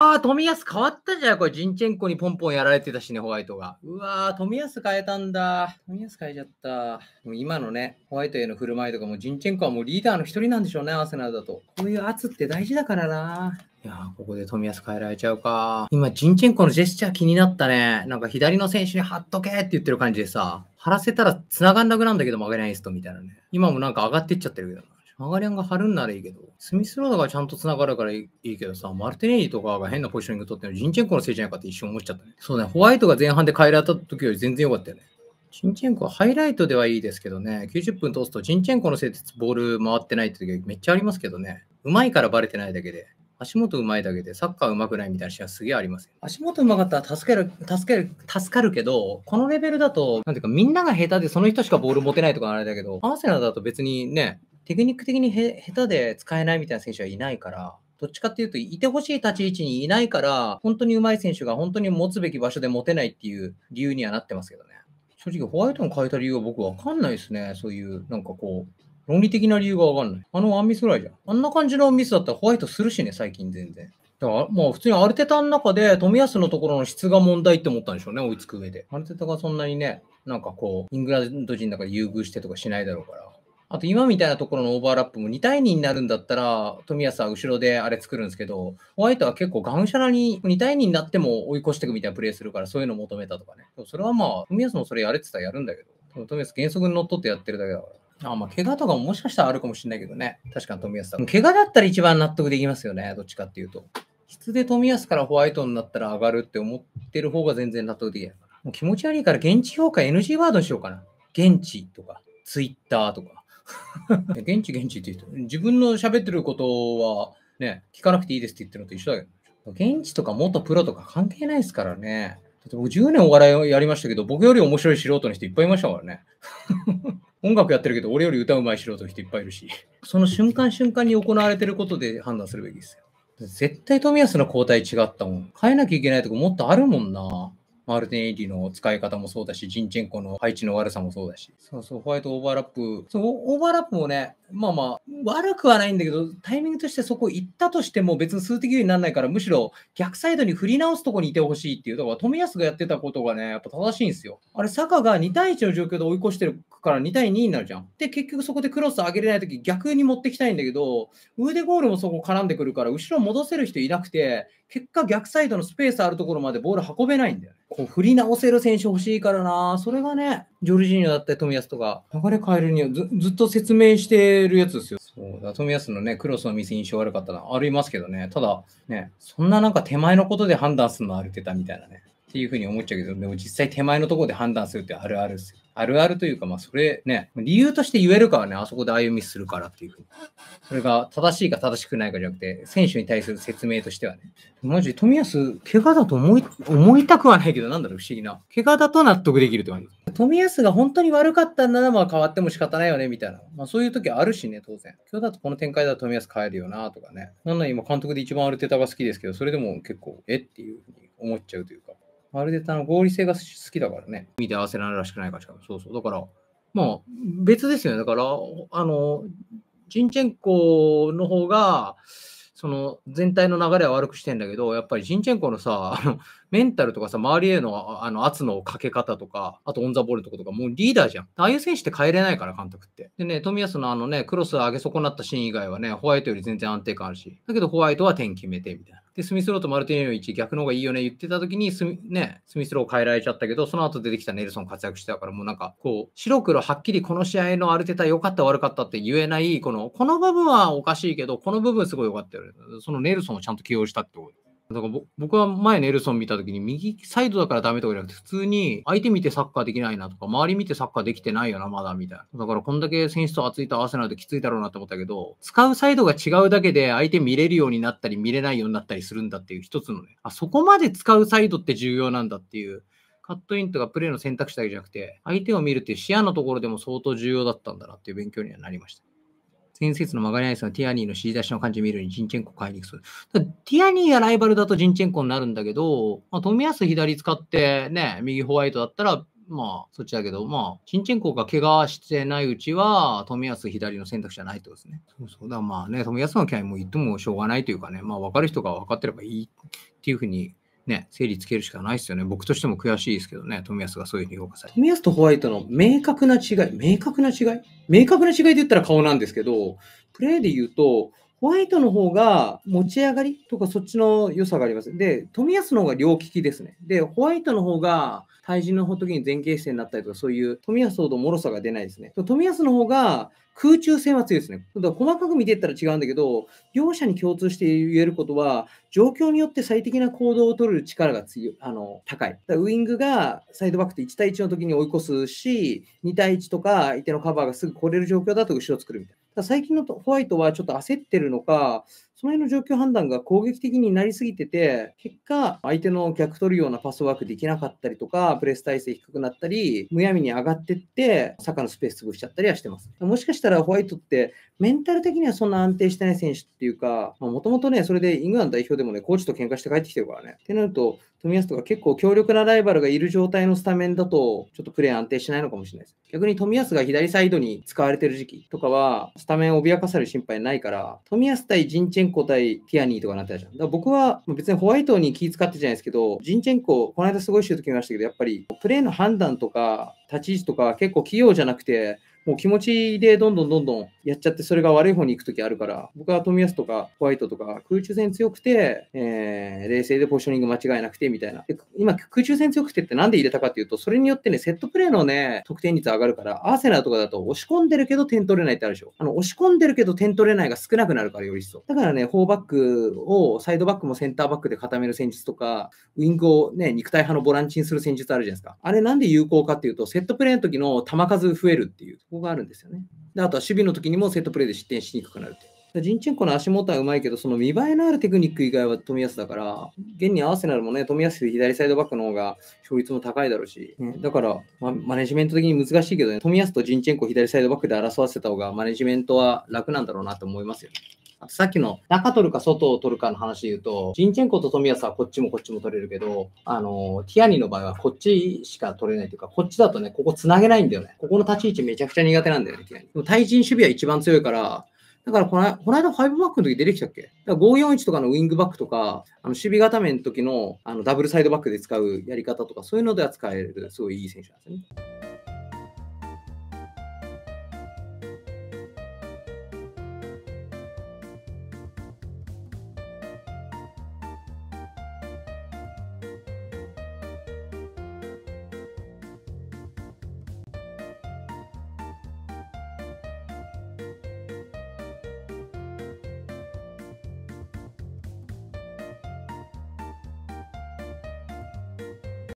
ああ、富安変わったじゃん。これ、ジンチェンコにポンポンやられてたしね、ホワイトが。うわー、富安変えたんだ。富安変えちゃった。もう今のね、ホワイトへの振る舞いとかも、ジンチェンコはもうリーダーの一人なんでしょうね、アーセナルだと。こういう圧って大事だからな。いやここで富安変えられちゃうか。今、ジンチェンコのジェスチャー気になったね。なんか左の選手に貼っとけって言ってる感じでさ、貼らせたら繋がんなくなんだけど曲げないですと、みたいなね。今もなんか上がってっちゃってるけどな。マガリアンが張るんならいいけど、スミスロードがちゃんと繋がるからいいけどさ、マルティネリとかが変なポジショニング取ってるのジンチェンコのせいじゃないかって一瞬思っちゃったね。そうね、ホワイトが前半でえられた時より全然良かったよね。ジンチェンコはハイライトではいいですけどね、90分通すとジンチェンコのせいでボール回ってないって時めっちゃありますけどね、うまいからバレてないだけで、足元上手いだけでサッカー上手くないみたいな試合すげえあります足元上手かったら助ける、助ける、助かるけど、このレベルだと、なんていうかみんなが下手でその人しかボール持てないとかあれだけど、アーセナルだと別にね、テクニック的にへ下手で使えないみたいな選手はいないから、どっちかっていうと、いてほしい立ち位置にいないから、本当に上手い選手が本当に持つべき場所で持てないっていう理由にはなってますけどね。正直、ホワイトの変えた理由は僕わかんないですね。そういう、なんかこう、論理的な理由がわかんない。あのワンミスぐらいじゃん。あんな感じのミスだったらホワイトするしね、最近全然。だからもう普通にアルテタの中で冨安のところの質が問題って思ったんでしょうね、追いつく上で。アルテタがそんなにね、なんかこう、イングランド人だから優遇してとかしないだろうから。あと今みたいなところのオーバーラップも2対2になるんだったら、富安は後ろであれ作るんですけど、ホワイトは結構がむしゃらに2対2になっても追い越していくみたいなプレーするから、そういうのを求めたとかね。それはまあ、富安もそれやれてたらやるんだけど、富安原則にのっとってやってるだけだから。あまあ、怪我とかももしかしたらあるかもしれないけどね。確かに富安さん。怪我だったら一番納得できますよね。どっちかっていうと。質で富安からホワイトになったら上がるって思ってる方が全然納得できない。もう気持ち悪いから現地評価 NG ワードにしようかな。現地とか、ツイッターとか。現地現地って言うと、自分の喋ってることはね、聞かなくていいですって言ってるのと一緒だけど、現地とか元プロとか関係ないですからね。だって僕10年お笑いをやりましたけど、僕より面白い素人の人いっぱいいましたからね。音楽やってるけど、俺より歌うまい素人の人いっぱいいるし、その瞬間瞬間に行われてることで判断するべきですよ。絶対富安の交代違ったもん。変えなきゃいけないとこもっとあるもんな。マルティン・エイリーの使い方もそうだし、ジンチェンコの配置の悪さもそうだし、そうそう、ホワイトオーバーラップ、そうオーバーラップもね、まあまあ、悪くはないんだけど、タイミングとしてそこ行ったとしても別に数的優位にならないから、むしろ逆サイドに振り直すとこにいてほしいっていう、だから冨安がやってたことがね、やっぱ正しいんですよ。あれ、坂が2対1の状況で追い越してるから2対2になるじゃん。で、結局そこでクロス上げれないとき逆に持ってきたいんだけど、腕ゴールもそこ絡んでくるから、後ろ戻せる人いなくて、結果逆サイドのスペースあるところまでボール運べないんだよ。こう振り直せる選手欲しいからな。それがね、ジョルジーニョだったり、冨安とか、流れ変えるにはずずっと説明してるやつですよ。そうだ、冨安のね、クロスのミス印象悪かったな。ありますけどね。ただ、ね、そんななんか手前のことで判断するのはアてたみたいなね。っていうふうに思っちゃうけど、でも実際手前のところで判断するってあるあるですよ。あるあるというか、まあ、それね、理由として言えるかはね、あそこでああいうミスするからっていうふうに。それが正しいか正しくないかじゃなくて、選手に対する説明としてはね。マジ、冨安、怪我だと思い、思いたくはないけど、なんだろう、不思議な。怪我だと納得できるって感じ。冨安が本当に悪かったなら、まあ変わっても仕方ないよね、みたいな。まあそういう時あるしね、当然。今日だとこの展開だと冨安変えるよな、とかね。なんなら今監督で一番アルテタが好きですけど、それでも結構、えっていうふうに思っちゃうというか。アルで、タの合理性が好きだからね。見て合わせられるらしくないから、そうそう。だから、まあ、別ですよね。だから、あの、ジンチェンコの方が、その全体の流れは悪くしてんだけど、やっぱりジンチェンコのさ、あのメンタルとかさ、周りへのあの圧のかけ方とか、あとオン・ザ・ボールとかとか、もうリーダーじゃん。ああいう選手って帰れないから、監督って。でね、冨安のあのね、クロス上げ損なったシーン以外はね、ホワイトより全然安定感あるし、だけどホワイトは点決めてみたいな。で、スミスローとマルティネの位置逆の方がいいよね、言ってた時にスミ、ね、スミスロー変えられちゃったけど、その後出てきたネルソン活躍してたから、もうなんか、こう、白黒はっきりこの試合のアルテタ良かった悪かったって言えない、この、この部分はおかしいけど、この部分すごい良かったよね。そのネルソンをちゃんと起用したってこと。だから僕は前ネルソン見た時に右サイドだからダメとかじゃなくて普通に相手見てサッカーできないなとか周り見てサッカーできてないよなまだみたいな。だからこんだけ選手と熱いと合わせないときついだろうなって思ったけど使うサイドが違うだけで相手見れるようになったり見れないようになったりするんだっていう一つのね。あ、そこまで使うサイドって重要なんだっていう。カットインとかプレイの選択肢だけじゃなくて、相手を見るっていう視野のところでも相当重要だったんだなっていう勉強にはなりました。前説の曲がりアイスのティアニーの知り出しの感じ見るにジンチェンコ買いに行くそう。だティアニーがライバルだとジンチェンコになるんだけど、まあ、冨安左使ってね、右ホワイトだったら、まあ、そっちだけど、まあ、人ンチェンコが怪我してないうちは、冨安左の選択肢はないってことですね。そうそう。だまあね、冨安のキャイも言ってもしょうがないというかね、まあ、分かる人が分かってればいいっていうふうにね、整理つけるしかないですよね。僕としても悔しいですけどね、冨安がそういうふうに評価されて。富安とホワイトの明確な違い、明確な違い明確な違いで言ったら顔なんですけど、プレイで言うと、ホワイトの方が持ち上がりとかそっちの良さがあります。で、富安の方が両利きですね。で、ホワイトの方が対人の時に前傾姿勢になったりとか、そういう富安ほど脆さが出ないですね。富安の方が空中戦は強いですね。だから細かく見ていったら違うんだけど、両者に共通して言えることは、状況によって最適な行動を取る力が強い、あの高い。だウイングがサイドバックって1対1の時に追い越すし、2対1とか相手のカバーがすぐ来れる状況だと後ろを作るみたいな。最近のホワイトはちょっと焦ってるのか、その辺の状況判断が攻撃的になりすぎてて、結果、相手の逆取るようなパスワークできなかったりとか、プレス体勢低くなったり、むやみに上がってって、サッカーのスペース潰しちゃったりはしてます。もしかしたらホワイトって、メンタル的にはそんな安定してない選手っていうか、もともとね、それでイングランド代表でもね、コーチと喧嘩して帰ってきてるからね。ってなると、冨安とか結構強力なライバルがいる状態のスタメンだと、ちょっとプレー安定しないのかもしれないです。逆に冨安が左サイドに使われてる時期とかは、スタメンを脅かされる心配ないから、冨安対ジンチェンコ対ティアニーとかなってたじゃん。だから僕は別にホワイトに気遣ってじゃないですけど、ジンチェンコ、この間すごいシュート決めましたけど、やっぱりプレーの判断とか、立ち位置とか結構器用じゃなくて、もう気持ちでどんどんどんどんやっちゃって、それが悪い方に行くときあるから、僕は冨安とかホワイトとか空中戦強くて、えー、冷静でポジショニング間違えなくてみたいな。今、空中戦強くてって何で入れたかっていうと、それによってね、セットプレーのね、得点率上がるから、アーセナルとかだと押し込んでるけど点取れないってあるでしょ。あの、押し込んでるけど点取れないが少なくなるからより一層。だからね、4バックをサイドバックもセンターバックで固める戦術とか、ウィングをね、肉体派のボランチにする戦術あるじゃないですか。あれなんで有効かっていうと、セットプレーの時の球数増えるっていう、そこがあるんですよね。であとは守備の時にもセットプレーで失点しにくくなると。ジンチェンコの足元はうまいけど、その見栄えのあるテクニック以外は冨安だから、現にアーセナルもね、冨安で左サイドバックの方が勝率も高いだろうし、ね、だから、ま、マネジメント的に難しいけどね、冨安とジンチェンコ左サイドバックで争わせた方が、マネジメントは楽なんだろうなと思いますよね。さっきの中取るか外を取るかの話で言うと、ジンチェンコと冨安はこっちもこっちも取れるけど、あの、ティアニの場合はこっちしか取れないというか、こっちだとね、ここ繋げないんだよね。ここの立ち位置めちゃくちゃ苦手なんだよね、ティアニ。でも対人守備は一番強いから、だからこのこの間、5バックの時出てきたっけだから ?541 とかのウィングバックとか、あの守備固めの時のあのダブルサイドバックで使うやり方とか、そういうのでは使える、すごいいい選手なんですね。